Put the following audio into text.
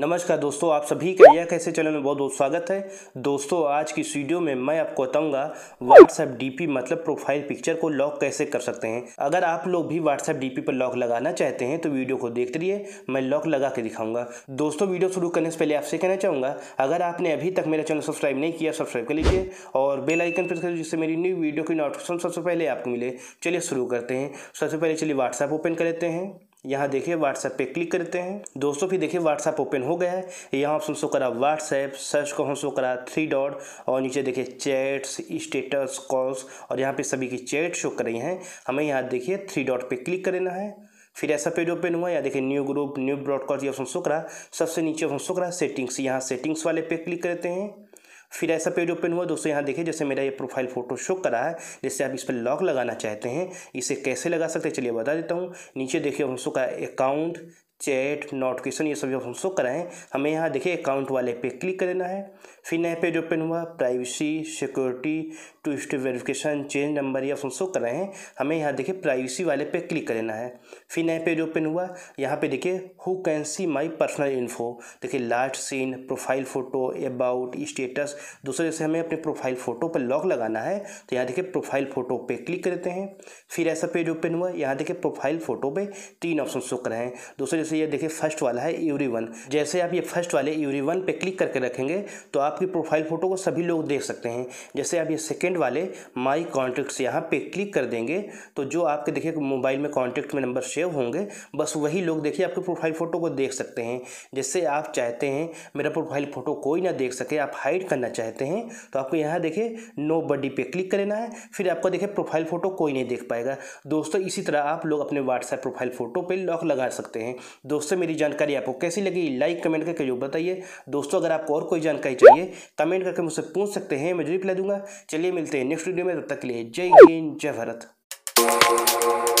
नमस्कार दोस्तों आप सभी का यह कैसे चैनल में बहुत बहुत स्वागत है दोस्तों आज की इस वीडियो में मैं आपको बताऊंगा व्हाट्सएप डीपी मतलब प्रोफाइल पिक्चर को लॉक कैसे कर सकते हैं अगर आप लोग भी व्हाट्सएप डीपी पर लॉक लगाना चाहते हैं तो वीडियो को देखते रहिए मैं लॉक लगा के दिखाऊंगा दोस्तों वीडियो शुरू करने से पहले आपसे कहना चाहूँगा अगर आपने अभी तक मेरा चैनल सब्सक्राइब नहीं किया सब्सक्राइब कर लीजिए और बेलाइकन प्रेस कर जिससे मेरी न्यू वीडियो की नोटिफिकेशन सबसे पहले आपको मिले चलिए शुरू करते हैं सबसे पहले चलिए व्हाट्सएप ओपन कर लेते हैं यहाँ देखिए व्हाट्सएप पे क्लिक करते हैं दोस्तों फिर देखिए व्हाट्सएप ओपन हो गया है यहाँ ऑप्शन शो करा व्हाट्सएप सर्च को हम शो करा थ्री डॉट और नीचे देखिए चैट्स स्टेटस कॉल्स और यहाँ पे सभी की चैट शो कर रही हैं हमें यहाँ देखिए थ्री डॉट पे क्लिक करना है फिर ऐसा पेज ओपन हुआ या देखिए न्यू ग्रुप न्यू ब्रॉडकास्ट ये ऑप्शन शो करा सबसे नीचे ऑप्शन शो करा सेटिंग्स यहाँ सेटिंग्स वाले पे क्लिक करते हैं फिर ऐसा पेज ओपन हुआ दोस्तों यहाँ देखिए जैसे मेरा ये प्रोफाइल फ़ोटो शो करा है जैसे आप इस पर लॉक लगाना चाहते हैं इसे कैसे लगा सकते हैं चलिए बता देता हूँ नीचे देखिए हम अकाउंट चैट नोटिफिकेशन ये सब जब हम शो कराएँ हमें यहाँ देखिए अकाउंट वाले पे क्लिक करना है फिर नए पेज ओपन हुआ privacy security two step verification change number ये ऑप्शन शो हैं हमें यहाँ देखिए प्राइवेसी वाले पे क्लिक करना है फिर नए पेज ओपन हुआ यहाँ पे देखिए who can see my personal info देखिए last seen profile photo about status दूसरे से हमें अपने प्रोफाइल फ़ोटो पर लॉक लगाना है तो यहाँ देखिए प्रोफाइल फ़ोटो पर क्लिक करते हैं फिर ऐसा पेज ओपन हुआ यहाँ देखिए प्रोफाइल फ़ोटो पर तीन ऑप्शन शो कराएँ दूसरे जैसे ये देखिए फर्स्ट वाला है यूरी वन जैसे आप ये फर्स्ट वाले यूरी वन पर क्लिक करके रखेंगे तो आपकी प्रोफाइल फ़ोटो को सभी लोग देख सकते हैं जैसे आप ये सेकेंड वाले माई कॉन्टैक्ट्स यहाँ पे क्लिक कर देंगे तो जो आपके देखिए मोबाइल में कॉन्टैक्ट में नंबर सेव होंगे बस वही लोग देखिए आपकी प्रोफाइल फ़ोटो को देख सकते हैं जैसे आप चाहते हैं मेरा प्रोफाइल फ़ोटो कोई ना देख सके आप हाइड करना चाहते हैं तो आपको यहाँ देखिए नो बडी पे क्लिक कर लेना है फिर आपको देखिए प्रोफाइल फ़ोटो कोई नहीं देख पाएगा दोस्तों इसी तरह आप लोग अपने व्हाट्सएप प्रोफाइल फ़ोटो पर लॉक लगा सकते हैं दोस्तों मेरी जानकारी आपको कैसी लगी लाइक कमेंट करके जरूर बताइए दोस्तों अगर आपको और कोई जानकारी चाहिए कमेंट करके मुझसे पूछ सकते हैं मैं जरूर रिप्लाई दूंगा चलिए मिलते हैं नेक्स्ट वीडियो में तब तक के लिए जय हिंद जय भारत